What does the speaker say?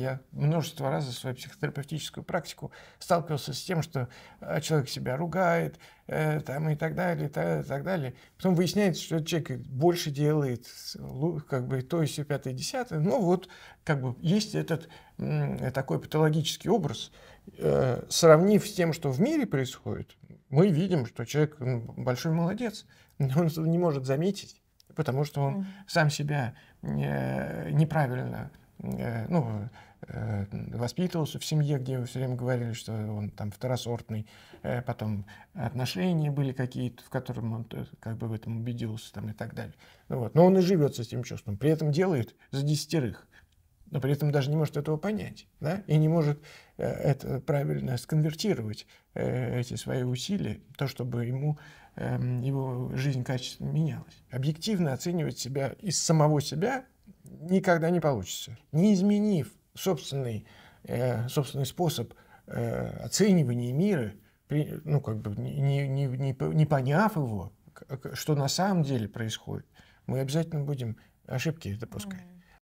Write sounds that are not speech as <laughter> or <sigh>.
Я множество раз за свою психотерапевтическую практику сталкивался с тем, что э, человек себя ругает, э, там и так далее, и так, и так далее. Потом выясняется, что человек больше делает, как бы то, и все пятое, и десятое. Но ну вот как бы есть этот такой патологический образ. Э, сравнив с тем, что в мире происходит, мы видим, что человек ну, большой молодец, <laughs> он не может заметить, потому что он сам себя э, неправильно э, ну, Э, воспитывался в семье, где все время говорили, что он там второсортный, э, потом отношения были какие-то, в котором он как бы в этом убедился там, и так далее. Ну, вот. Но он и живет с этим чувством, при этом делает за десятерых, но при этом даже не может этого понять, да? и не может э, это правильно сконвертировать эти свои усилия, то, чтобы ему эм, его жизнь качественно менялась. Объективно оценивать себя из самого себя никогда не получится. Не изменив собственный, э, собственный способ э, оценивания мира, при, ну, как бы не, не, не, не поняв его, что на самом деле происходит, мы обязательно будем ошибки допускать.